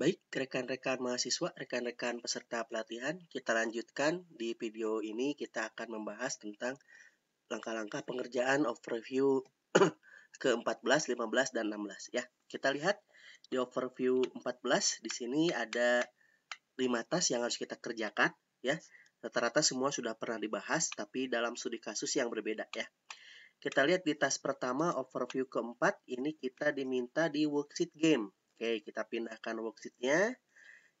Baik, rekan-rekan mahasiswa, rekan-rekan peserta pelatihan, kita lanjutkan di video ini kita akan membahas tentang langkah-langkah pengerjaan overview ke-14, 15, dan 16 ya. Kita lihat di overview 14 di sini ada 5 tas yang harus kita kerjakan ya. Rata-rata semua sudah pernah dibahas tapi dalam studi kasus yang berbeda ya. Kita lihat di tas pertama overview keempat ini kita diminta di worksheet game Oke, kita pindahkan worksheetnya.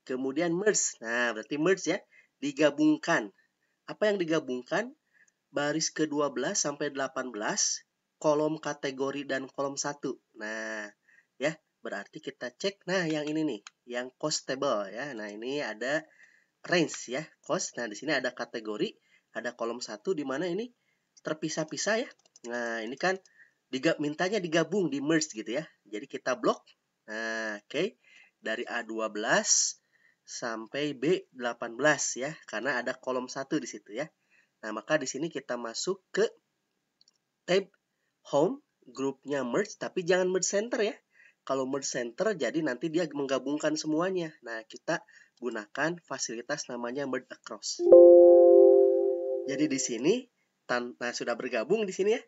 Kemudian merge. Nah, berarti merge ya. Digabungkan. Apa yang digabungkan? Baris ke-12 sampai 18, kolom kategori dan kolom 1. Nah, ya, berarti kita cek. Nah, yang ini nih, yang cost table ya. Nah, ini ada range ya, cost. Nah, di sini ada kategori, ada kolom 1 di mana ini terpisah-pisah ya. Nah, ini kan digab mintanya digabung di merge gitu ya. Jadi kita blok Nah, oke. Okay. Dari A12 sampai B18 ya, karena ada kolom 1 di situ ya. Nah, maka di sini kita masuk ke tab home, grupnya merge, tapi jangan merge center ya. Kalau merge center, jadi nanti dia menggabungkan semuanya. Nah, kita gunakan fasilitas namanya merge across. Jadi di sini, nah sudah bergabung di sini ya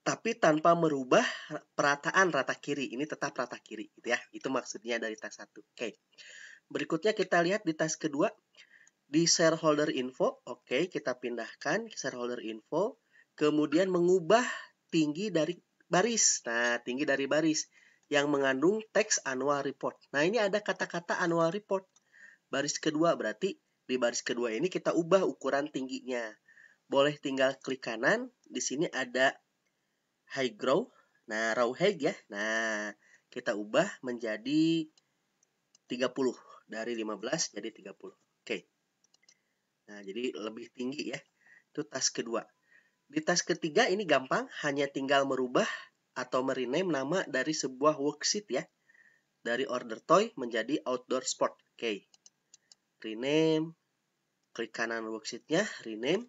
tapi tanpa merubah perataan rata kiri. Ini tetap rata kiri gitu ya. Itu maksudnya dari tas satu. Oke. Okay. Berikutnya kita lihat di tas kedua di shareholder info. Oke, okay, kita pindahkan ke shareholder info, kemudian mengubah tinggi dari baris. Nah, tinggi dari baris yang mengandung teks annual report. Nah, ini ada kata-kata annual report. Baris kedua berarti di baris kedua ini kita ubah ukuran tingginya. Boleh tinggal klik kanan, di sini ada high grow. Nah, raw high ya. Nah, kita ubah menjadi 30 dari 15 jadi 30. Oke. Okay. Nah, jadi lebih tinggi ya. Itu tas kedua. Di tas ketiga ini gampang, hanya tinggal merubah atau merename nama dari sebuah worksheet ya. Dari order toy menjadi outdoor sport. Oke. Okay. Rename klik kanan worksheetnya rename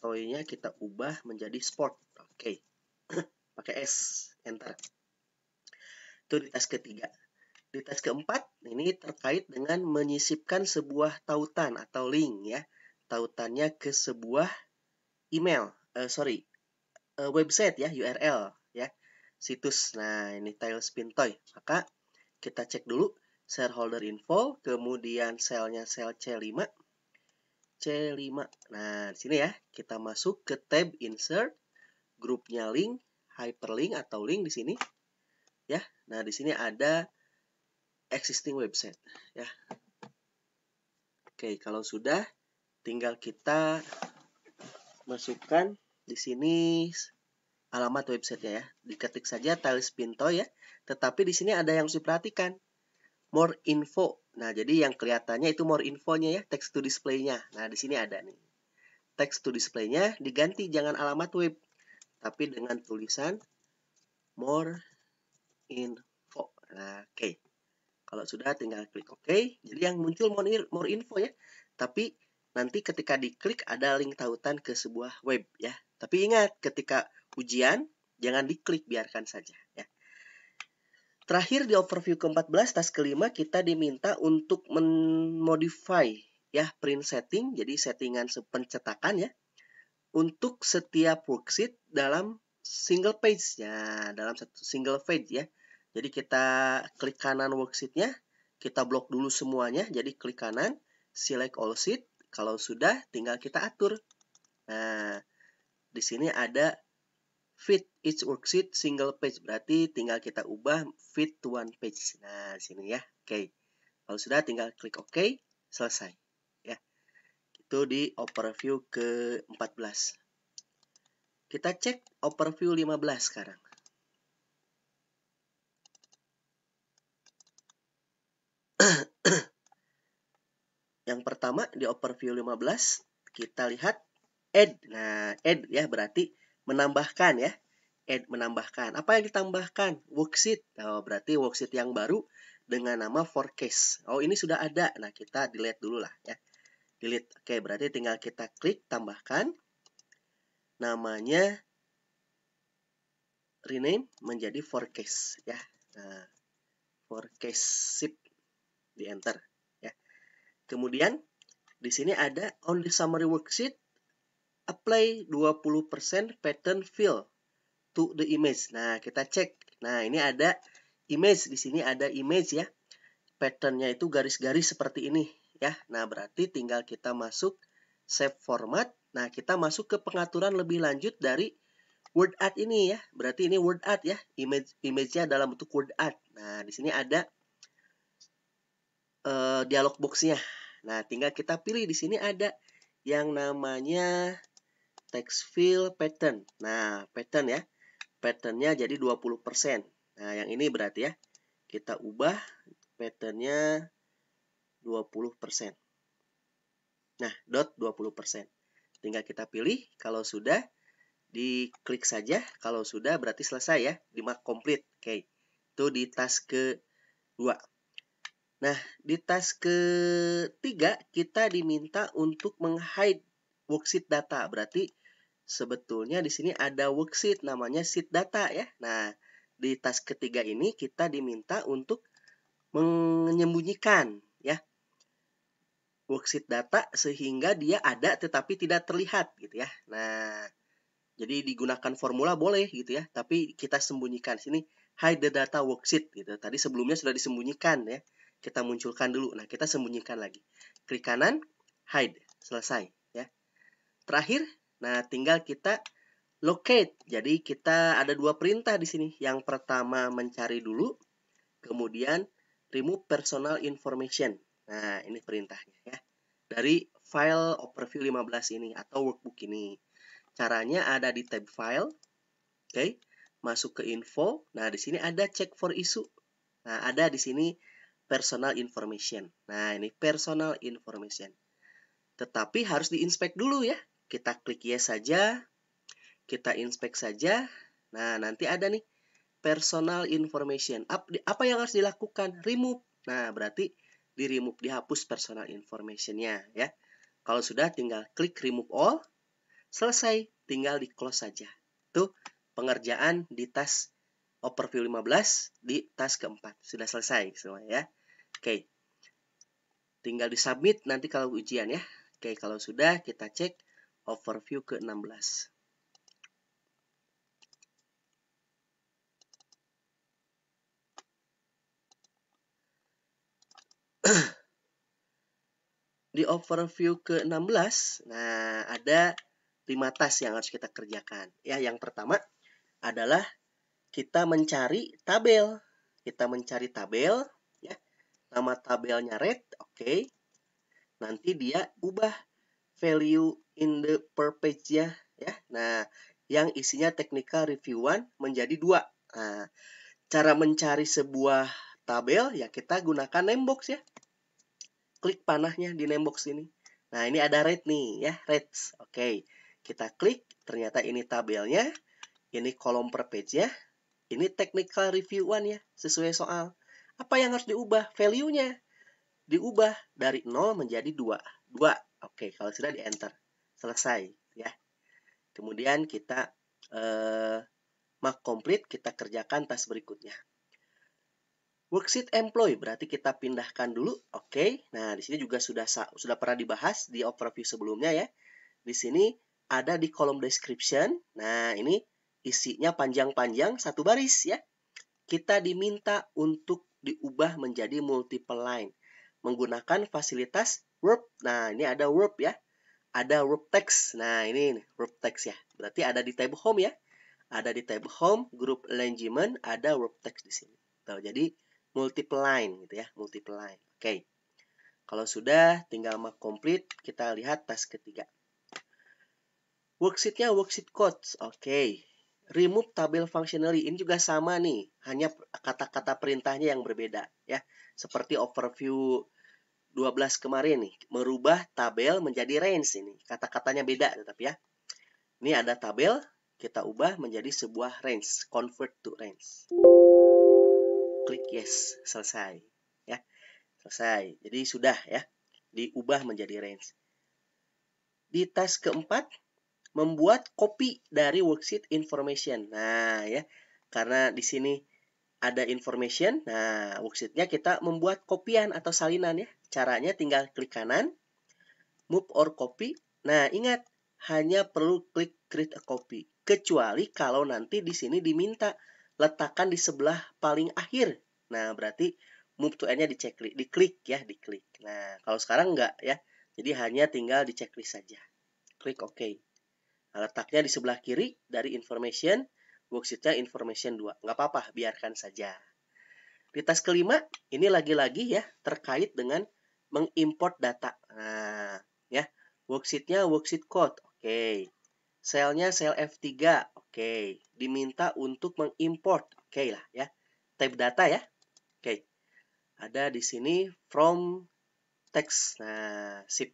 toynya kita ubah menjadi sport oke okay. pakai S enter itu di tes ketiga di tes keempat ini terkait dengan menyisipkan sebuah tautan atau link ya tautannya ke sebuah email uh, sorry uh, website ya URL ya situs nah ini Tailspin Toy maka kita cek dulu shareholder info kemudian selnya sel C5 C5 nah di sini ya kita masuk ke tab insert grupnya link, hyperlink atau link di sini. Ya. Nah, di sini ada existing website, ya. Oke, kalau sudah tinggal kita masukkan di sini alamat websitenya ya. Diketik saja Talis Pinto ya. Tetapi di sini ada yang harus diperhatikan. More info. Nah, jadi yang kelihatannya itu more infonya ya, text to display-nya. Nah, di sini ada nih. Text to display-nya diganti jangan alamat web tapi dengan tulisan more info. Nah, oke. Okay. Kalau sudah tinggal klik OK. Jadi yang muncul more info ya. Tapi nanti ketika diklik ada link tautan ke sebuah web ya. Tapi ingat ketika ujian jangan diklik biarkan saja ya. Terakhir di overview ke-14 tas kelima kita diminta untuk memodify ya print setting jadi settingan pencetakan ya untuk setiap worksheet dalam single page ya dalam satu single page ya. Jadi kita klik kanan worksheet-nya, kita blok dulu semuanya, jadi klik kanan, select all sheet, kalau sudah tinggal kita atur. Nah, di sini ada fit each worksheet single page, berarti tinggal kita ubah fit to one page. Nah, sini ya, oke. Okay. Kalau sudah tinggal klik OK, selesai. Ya, itu di overview ke-14. Kita cek overview 15 sekarang. Yang pertama di overview 15 kita lihat add. Nah, add ya berarti menambahkan ya. Add menambahkan. Apa yang ditambahkan? Worksheet. oh berarti worksheet yang baru dengan nama forecast. Oh, ini sudah ada. Nah, kita delete dulu lah ya. Delete. Oke, berarti tinggal kita klik tambahkan namanya rename menjadi forecast ya. Nah, forecast sheet di enter ya. Kemudian di sini ada on the summary worksheet apply 20% pattern fill to the image. Nah, kita cek. Nah, ini ada image di sini ada image ya. Patternnya itu garis-garis seperti ini ya. Nah, berarti tinggal kita masuk save format Nah, kita masuk ke pengaturan lebih lanjut dari word art ini ya. Berarti ini word art ya, image image-nya dalam bentuk word art. Nah, di sini ada uh, dialog box-nya. Nah, tinggal kita pilih di sini ada yang namanya text fill pattern. Nah, pattern ya. Patternnya jadi 20%. Nah, yang ini berarti ya. Kita ubah patternnya 20%. Nah, dot 20%. Tinggal kita pilih. Kalau sudah, diklik saja. Kalau sudah, berarti selesai ya. Di mark complete. Oke, okay. itu di task kedua. Nah, di task ketiga, kita diminta untuk menghide worksheet data. Berarti sebetulnya di sini ada worksheet namanya sheet data ya. Nah, di task ketiga ini kita diminta untuk menyembunyikan worksheet data sehingga dia ada tetapi tidak terlihat gitu ya. Nah, jadi digunakan formula boleh gitu ya, tapi kita sembunyikan sini hide the data worksheet gitu. Tadi sebelumnya sudah disembunyikan ya. Kita munculkan dulu. Nah, kita sembunyikan lagi. Klik kanan, hide, selesai ya. Terakhir, nah tinggal kita locate. Jadi kita ada dua perintah di sini. Yang pertama mencari dulu, kemudian remove personal information Nah, ini perintahnya ya. Dari file overview 15 ini atau workbook ini. Caranya ada di tab file. Oke. Okay. Masuk ke info. Nah, di sini ada check for issue. Nah, ada di sini personal information. Nah, ini personal information. Tetapi harus diinspect dulu ya. Kita klik yes saja. Kita inspect saja. Nah, nanti ada nih personal information. Apa yang harus dilakukan? Remove. Nah, berarti di remove dihapus personal informationnya ya. Kalau sudah tinggal klik remove all, selesai tinggal di close saja. Itu pengerjaan di task overview 15 di task keempat. Sudah selesai semua ya. Oke. Tinggal di submit nanti kalau ujian ya. Oke, kalau sudah kita cek overview ke-16. di overview ke-16, nah ada lima tas yang harus kita kerjakan. Ya, yang pertama adalah kita mencari tabel. Kita mencari tabel, ya. Nama tabelnya red, oke. Okay. Nanti dia ubah value in the per page ya, ya. Nah, yang isinya technical review one menjadi dua. Nah, cara mencari sebuah tabel ya kita gunakan nembok ya. Klik panahnya di nembok ini. Nah, ini ada red nih ya, reds. Oke. Okay. Kita klik, ternyata ini tabelnya, ini kolom per page ya. Ini technical review one ya, sesuai soal. Apa yang harus diubah? Value-nya diubah dari 0 menjadi 2. 2. Oke, okay, kalau sudah di enter. Selesai ya. Kemudian kita eh, mak complete, kita kerjakan tas berikutnya. Worksheet employee berarti kita pindahkan dulu. Oke. Okay. Nah, di sini juga sudah sudah pernah dibahas di overview sebelumnya ya. Di sini ada di kolom description. Nah, ini isinya panjang-panjang satu baris ya. Kita diminta untuk diubah menjadi multiple line menggunakan fasilitas verb. Nah, ini ada verb ya. Ada verb text. Nah, ini verb text ya. Berarti ada di tab home ya. Ada di tab home, group arrangement, ada verb text di sini. Tuh, jadi multiple line gitu ya, multiple line. Oke. Okay. Kalau sudah, tinggal mark complete. Kita lihat tas ketiga. Worksheetnya worksheet codes. Oke. Okay. Remove tabel functionally. Ini juga sama nih. Hanya kata-kata perintahnya yang berbeda. ya. Seperti overview 12 kemarin nih. Merubah tabel menjadi range ini. Kata-katanya beda tetap ya. Ini ada tabel. Kita ubah menjadi sebuah range. Convert to range. Yes, selesai. Ya, selesai. Jadi sudah ya, diubah menjadi range. Di tes keempat, membuat kopi dari worksheet information. Nah, ya, karena di sini ada information. Nah, worksheetnya kita membuat kopian atau salinan ya. Caranya tinggal klik kanan, move or copy. Nah, ingat, hanya perlu klik create a copy. Kecuali kalau nanti di sini diminta letakkan di sebelah paling akhir Nah, berarti move to end-nya dicek, diklik ya, diklik. Nah, kalau sekarang enggak ya. Jadi hanya tinggal di checklist saja. Klik OK. Nah, letaknya di sebelah kiri dari information, worksheet-nya information 2. Enggak apa-apa, biarkan saja. Di tas kelima, ini lagi-lagi ya, terkait dengan mengimport data. Nah, ya, Worksheet-nya worksheet code. Oke. Okay. Selnya sel F3. Oke. Okay. Diminta untuk mengimport. Oke okay lah ya. Type data ya. Oke. Ada di sini from text. Nah, sip.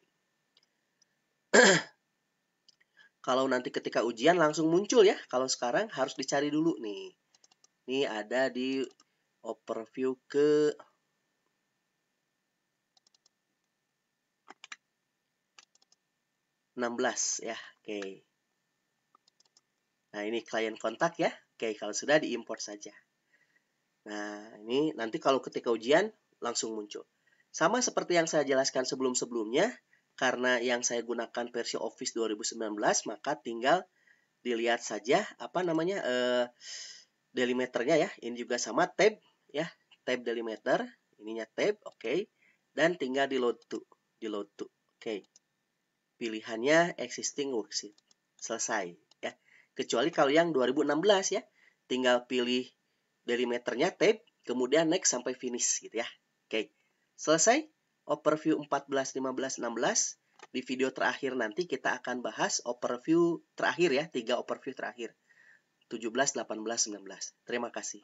Kalau nanti ketika ujian langsung muncul ya. Kalau sekarang harus dicari dulu nih. Ini ada di overview ke enam belas ya. Oke. Nah, ini klien kontak ya. Oke, kalau sudah diimport saja. Nah, ini nanti kalau ketika ujian langsung muncul. Sama seperti yang saya jelaskan sebelum-sebelumnya, karena yang saya gunakan versi Office 2019, maka tinggal dilihat saja apa namanya eh, delimeternya ya. Ini juga sama tab ya, tab delimeter ininya tab, oke. Okay. Dan tinggal di load to, di load to. Oke. Okay. Pilihannya existing worksheet. Selesai ya. Kecuali kalau yang 2016 ya, tinggal pilih dari meternya tape, kemudian next sampai finish gitu ya. Oke, selesai overview 14, 15, 16. Di video terakhir nanti kita akan bahas overview terakhir ya, tiga overview terakhir. 17, 18, 19. Terima kasih.